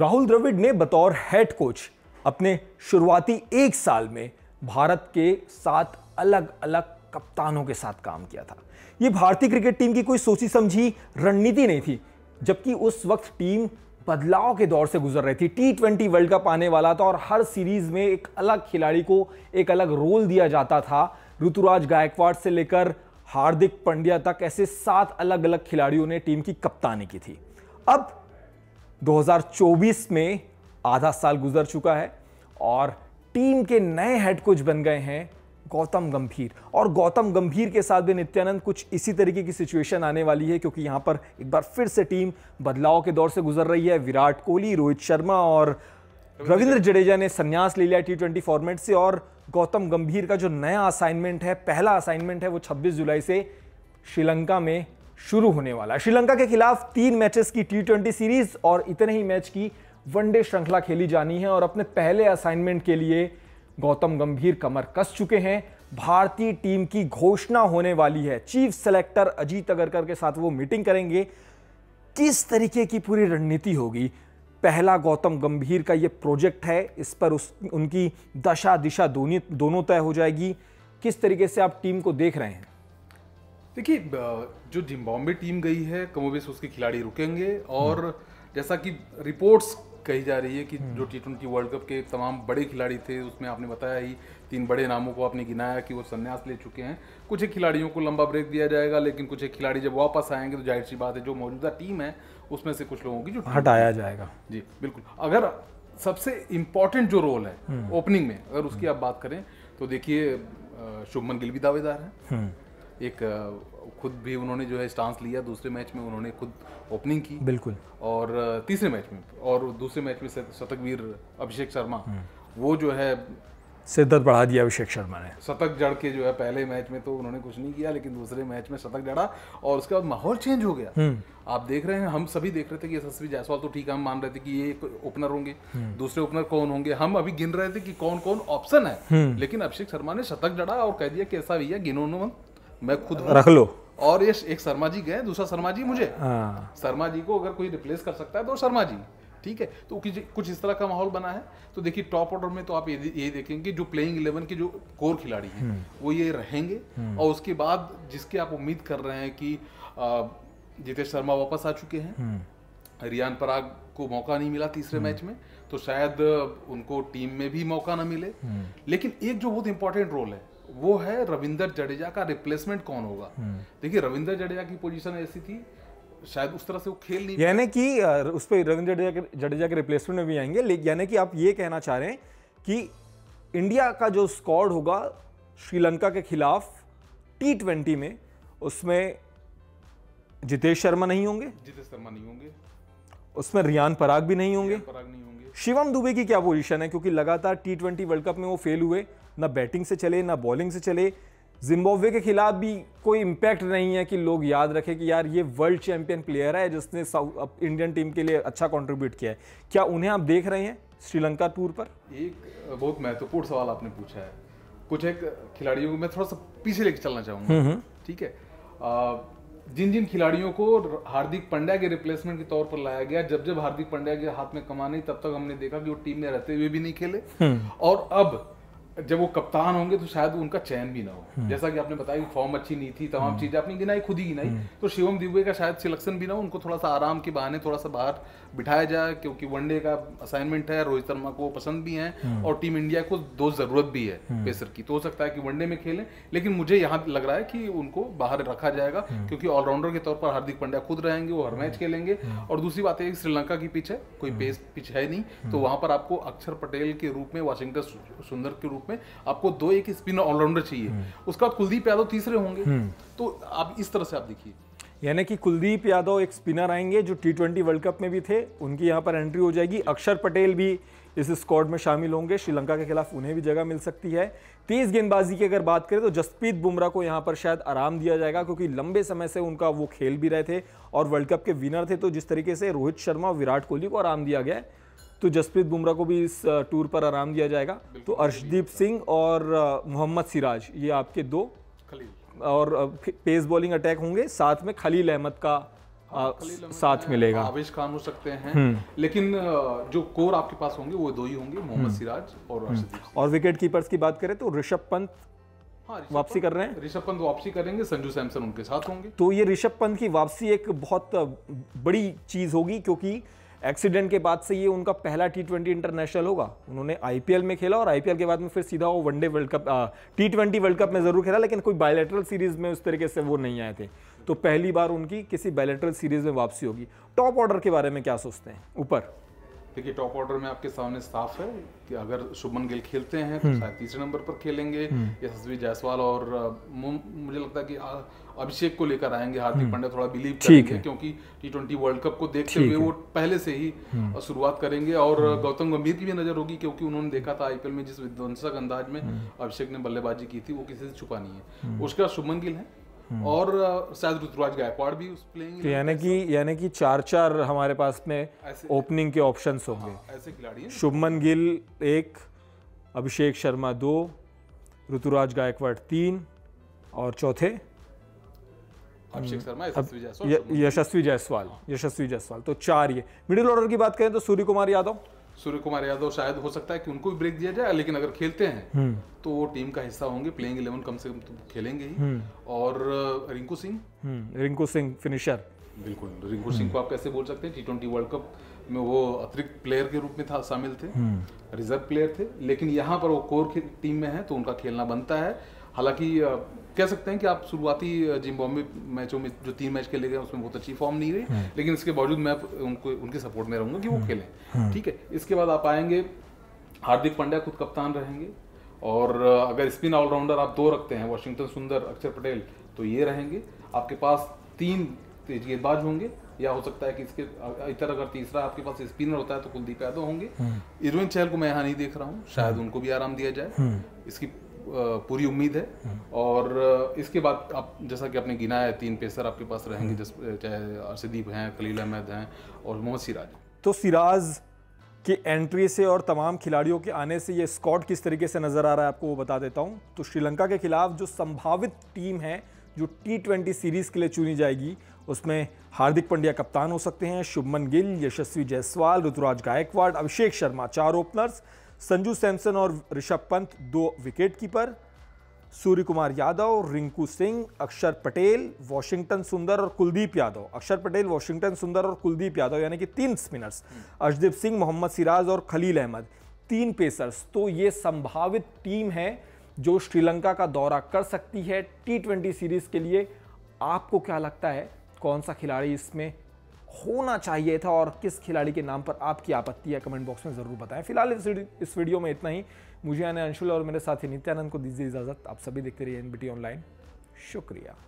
राहुल द्रविड़ ने बतौर head coach अपने शुरुआती एक साल में भारत के सात अलग अलग कप्तानों के साथ काम किया था ये भारतीय क्रिकेट टीम की कोई सोची समझी रणनीति नहीं थी जबकि उस वक्त टीम बदलाव के दौर से गुजर रही थी टी ट्वेंटी वर्ल्ड कप आने वाला था और हर सीरीज में एक अलग खिलाड़ी को एक अलग रोल दिया जाता था ऋतुराज गायकवाड़ से लेकर हार्दिक पंड्या तक ऐसे सात अलग अलग खिलाड़ियों ने टीम की कप्तानी की थी अब 2024 में आधा साल गुजर चुका है और टीम के नए हेड कोच बन गए हैं गौतम गंभीर और गौतम गंभीर के साथ भी नित्यानंद कुछ इसी तरीके की सिचुएशन आने वाली है क्योंकि यहां पर एक बार फिर से टीम बदलाव के दौर से गुजर रही है विराट कोहली रोहित शर्मा और रविंद्र जडेजा ने संन्यास ले लिया टी ट्वेंटी फॉर्मेट से और गौतम गंभीर का जो नया असाइनमेंट है पहला असाइनमेंट है वो 26 जुलाई से श्रीलंका में शुरू होने वाला है श्रीलंका के खिलाफ तीन मैचेस की टी सीरीज और इतने ही मैच की वनडे श्रृंखला खेली जानी है और अपने पहले असाइनमेंट के लिए गौतम गंभीर कमर कस चुके हैं भारतीय टीम की घोषणा होने वाली है चीफ सेलेक्टर अजीत अगरकर के साथ वो मीटिंग करेंगे किस तरीके की पूरी रणनीति होगी पहला गौतम गंभीर का ये प्रोजेक्ट है इस पर उस उनकी दशा दिशा दोनों दोनों तय हो जाएगी किस तरीके से आप टीम को देख रहे हैं देखिए जो जिम्बाब्वे टीम गई है कमोबेश उसके खिलाड़ी रुकेंगे और हम्म। जैसा कि रिपोर्ट्स कही जा रही है कि हम्म। जो टी ट्वेंटी वर्ल्ड कप के तमाम बड़े खिलाड़ी थे उसमें आपने बताया ही तीन बड़े नामों को आपने गिनाया कि वो संन्यास ले चुके हैं कुछ एक खिलाड़ियों को लंबा ब्रेक दिया जाएगा लेकिन कुछ एक खिलाड़ी जब वापस आएंगे तो जाहिर सी बात है जो मौजूदा टीम है उसमें से कुछ लोगों की जो हटाया जाएगा जी बिल्कुल अगर सबसे इम्पोर्टेंट जो रोल है ओपनिंग हम्म। में अगर उसकी आप बात करें तो देखिए शुभमन गिल भी दावेदार है एक खुद भी उन्होंने जो है स्टांस लिया दूसरे मैच में उन्होंने खुद ओपनिंग की बिल्कुल और तीसरे मैच में और दूसरे मैच में शतकवीर अभिषेक शर्मा हम्म। वो जो है शिद्दत बढ़ा दिया अभिषेक शर्मा ने शतक जड़ के जो है पहले मैच में तो उन्होंने कुछ नहीं किया लेकिन दूसरे मैच में शतक जड़ा और उसके बाद माहौल चेंज हो गया हम्म। आप देख रहे हैं हम सभी देख रहे थे कि यशस्वी जायसवाल तो ठीक है हम मान रहे थे कि ये ओपनर होंगे हम्म। दूसरे ओपनर कौन होंगे हम अभी गिन रहे थे कि कौन कौन ऑप्शन है लेकिन अभिषेक शर्मा ने शतक जड़ा और कह दिया कि ऐसा भैया गिनो मैं खुद रख लो और ये एक शर्मा जी गए दूसरा शर्मा जी मुझे हाँ। शर्मा जी को अगर कोई रिप्लेस कर सकता है तो शर्मा जी ठीक है तो कुछ इस तरह का माहौल बना है तो देखिए टॉप ऑर्डर में तो आप ये देखेंगे जो प्लेइंग इलेवन के जो कोर खिलाड़ी हैं हम्म। वो ये रहेंगे हम्म। और उसके बाद जिसके आप उम्मीद कर रहे हैं कि जितेश शर्मा वापस आ चुके हैं हम्म। रियान पराग को मौका नहीं मिला तीसरे मैच में तो शायद उनको टीम में भी मौका ना मिले लेकिन एक जो बहुत इंपॉर्टेंट रोल है वो है रविंदर जडेजा का रिप्लेसमेंट कौन होगा हम्म। देखिए रविंदर जडेजा की पोजीशन ऐसी थी शायद उस तरह से वो खेल नहीं यानी कि उस पर रविंद्र जडेजा के जडेजा के रिप्लेसमेंट में भी आएंगे यानी कि आप ये कहना चाह रहे हैं कि इंडिया का जो स्कॉड होगा श्रीलंका के खिलाफ टी ट्वेंटी में उसमें जितेश शर्मा नहीं होंगे जितेश शर्मा नहीं होंगे उसमें रियान पराग भी नहीं होंगे पराग नहीं होंगे शिवम दुबे की क्या पोजीशन है क्योंकि लगातार टी ट्वेंटी वर्ल्ड कप में वो फेल हुए ना बैटिंग से चले ना बॉलिंग से चले जिम्बाब्वे के खिलाफ भी कोई इम्पैक्ट नहीं है कि लोग याद रखें कि यार ये वर्ल्ड चैंपियन प्लेयर है जिसने इंडियन टीम के लिए अच्छा कॉन्ट्रीब्यूट किया है क्या उन्हें आप देख रहे हैं श्रीलंका टूर पर एक बहुत महत्वपूर्ण सवाल आपने पूछा है कुछ एक खिलाड़ियों को मैं थोड़ा सा पीछे लेके चलना चाहूँगा हम्म, हम्म। ठीक है जिन जिन खिलाड़ियों को हार्दिक पंड्या के रिप्लेसमेंट के तौर पर लाया गया जब जब हार्दिक पंड्या के हाथ में कमा नहीं तब तक हमने देखा कि वो टीम में रहते हुए भी नहीं खेले हम्म। और अब जब वो कप्तान होंगे तो शायद उनका चयन भी ना हो हम्म। जैसा कि आपने बताया कि फॉर्म अच्छी नहीं थी तमाम हम्म। चीजें आपने गिनाई खुद ही गिनाई हम्म। तो शिवम दिव्य का शायद सिलेक्शन भी ना हो उनको थोड़ा सा आराम के बहाने थोड़ा सा बाहर बिठाया जाए क्योंकि वनडे का असाइनमेंट है रोहित शर्मा को पसंद भी है और टीम इंडिया को दो जरूरत भी है पेसर की तो हो सकता है कि वनडे में खेलें लेकिन मुझे यहाँ लग रहा है कि उनको बाहर रखा जाएगा क्योंकि ऑलराउंडर के तौर पर हार्दिक पांड्या खुद रहेंगे वो हर मैच खेलेंगे और दूसरी बात है श्रीलंका की पिच है कोई पेस पिच है नहीं तो वहां पर आपको अक्षर पटेल के रूप में वाशिंगटन सुंदर के रूप स्पोर्ट में आपको दो एक स्पिनर ऑलराउंडर चाहिए हम्म। उसके बाद कुलदीप यादव तीसरे होंगे हम्म। तो आप इस तरह से आप देखिए यानी कि कुलदीप यादव एक स्पिनर आएंगे जो टी ट्वेंटी वर्ल्ड कप में भी थे उनकी यहाँ पर एंट्री हो जाएगी अक्षर पटेल भी इस स्क्वाड में शामिल होंगे श्रीलंका के खिलाफ उन्हें भी जगह मिल सकती है तेज गेंदबाजी की अगर बात करें तो जसप्रीत बुमराह को यहाँ पर शायद आराम दिया जाएगा क्योंकि लंबे समय से उनका वो खेल भी रहे थे और वर्ल्ड कप के विनर थे तो जिस तरीके से रोहित शर्मा और विराट कोहली को आराम दिया गया है तो जसप्रीत बुमराह को भी इस टूर पर आराम दिया जाएगा तो अर्शदीप सिंह और मोहम्मद सिराज ये आपके दो और पेस बॉलिंग अटैक होंगे साथ में खलील अहमद का आ, हाँ, साथ मिलेगा आवेश खान हो सकते हैं हम्म। लेकिन जो कोर आपके पास होंगे वो दो ही होंगे हम्म। मोहम्मद सिराज और हम्म। और विकेट कीपर्स की बात करें तो ऋषभ पंत हाँ, वापसी कर रहे हैं ऋषभ पंत वापसी करेंगे संजू सैमसन उनके साथ होंगे तो ये ऋषभ पंत की वापसी एक बहुत बड़ी चीज होगी क्योंकि एक्सीडेंट के बाद से ये उनका पहला टी ट्वेंटी इंटरनेशनल होगा उन्होंने आईपीएल में खेला और आईपीएल के बाद में फिर सीधा वो one day world cup T twenty world cup में ज़रूर खेला लेकिन कोई बायलेटरल सीरीज़ में उस तरीके से वो नहीं आए थे तो पहली बार उनकी किसी बायलेटरल सीरीज़ में वापसी होगी टॉप ऑर्डर के बारे में क्या सोचते हैं ऊपर देखिए टॉप ऑर्डर में आपके सामने साफ है कि अगर शुभमन गिल खेलते हैं तो हम्म। शायद तीसरे नंबर पर खेलेंगे हम्म। यशस्वी जायसवाल और मुझे लगता है कि अभिषेक को लेकर आएंगे हार्दिक हम्म। पांड्या थोड़ा बिलीव करेंगे क्योंकि टी ट्वेंटी वर्ल्ड कप को देखते हुए वो पहले से ही शुरुआत करेंगे और गौतम गंभीर की भी नजर होगी क्योंकि उन्होंने देखा था आईपीएल में जिस विध्वंसक अंदाज में अभिषेक ने बल्लेबाजी की थी वो किसी से छुपा नहीं है उसका शुभमन गिल है हम्म। और शायद ऋतुराज गायकवाड़ भी उस प्लेइंग तो यानी कि यानी कि चार चार हमारे पास में ओपनिंग के ऑप्शन होंगे हाँ, ऐसे खिलाड़ी शुभमन गिल एक अभिषेक शर्मा दो ऋतुराज गायकवाड़ तीन और चौथे अभिषेक हम्म। शर्मा यशस्वी जायसवाल यशस्वी जायसवाल तो चार ये मिडिल ऑर्डर की बात करें तो सूर्य कुमार यादव सूर्य कुमार यादव शायद हो सकता है कि उनको भी ब्रेक दिया जाए लेकिन अगर खेलते हैं हम्म। तो वो टीम का हिस्सा होंगे प्लेइंग इलेवन कम से कम तो खेलेंगे ही हम्म। और रिंकू सिंह हम्म, रिंकू सिंह फिनिशर बिल्कुल रिंकू सिंह को आप कैसे बोल सकते हैं टी ट्वेंटी वर्ल्ड कप में वो अतिरिक्त प्लेयर के रूप में था शामिल थे रिजर्व प्लेयर थे लेकिन यहाँ पर वो कोर टीम में है तो उनका खेलना बनता है हालांकि कह सकते हैं कि आप शुरुआती जिम्बाब्वे मैचों में जो तीन मैच खेले गए उसमें बहुत अच्छी फॉर्म नहीं रही हम्म। लेकिन इसके बावजूद मैं उनको उनके सपोर्ट में रहूंगा कि वो हम्म। खेलें हम्म। ठीक है इसके बाद आप आएंगे हार्दिक पांड्या खुद कप्तान रहेंगे और अगर स्पिन ऑलराउंडर आप दो रखते हैं वाशिंगटन सुंदर अक्षर पटेल तो ये रहेंगे आपके पास तीन तेज गेंदबाज होंगे या हो सकता है कि इसके इतर अगर तीसरा आपके पास स्पिनर होता है तो कुलदीप यादव होंगे इरविन चहल को मैं यहाँ नहीं देख रहा हूँ शायद उनको भी आराम दिया जाए इसकी पूरी उम्मीद है हम्म। और इसके बाद आप जैसा कि आपने गिना है तीन पेसर आपके पास रहेंगे हम्म। जिस चाहे अर्शदीप हैं खलील अहमद हैं और मोहम्मद सिराज तो सिराज की एंट्री से और तमाम खिलाड़ियों के आने से ये स्कॉट किस तरीके से नज़र आ रहा है आपको वो बता देता हूँ तो श्रीलंका के खिलाफ जो संभावित टीम है जो टी ट्वेंटी सीरीज़ के लिए चुनी जाएगी उसमें हार्दिक पंड्या कप्तान हो सकते हैं शुभमन गिल यशस्वी जायसवाल ऋतुराज गायकवाड़ अभिषेक शर्मा चार ओपनर्स संजू सैमसन और ऋषभ पंत दो wicket keeper Surya Kumar Yadav Rinku Singh Axar Patel Washington सुंदर और कुलदीप यादव अक्षर पटेल वॉशिंगटन सुंदर और कुलदीप यादव यानी कि तीन स्पिनर्स हम्म। अर्शदीप सिंह मोहम्मद सिराज और खलील अहमद तीन पेसर्स तो ये संभावित टीम है जो श्रीलंका का दौरा कर सकती है टी सीरीज के लिए आपको क्या लगता है कौन सा खिलाड़ी इसमें होना चाहिए था और किस खिलाड़ी के नाम पर आपकी आपत्ति है कमेंट बॉक्स में ज़रूर बताएं फिलहाल इस वीडियो में इतना ही मुझे आने अंशुल और मेरे साथी नित्यानंद को दीजिए इजाज़त आप सभी देखते रहिए एनबीटी ऑनलाइन शुक्रिया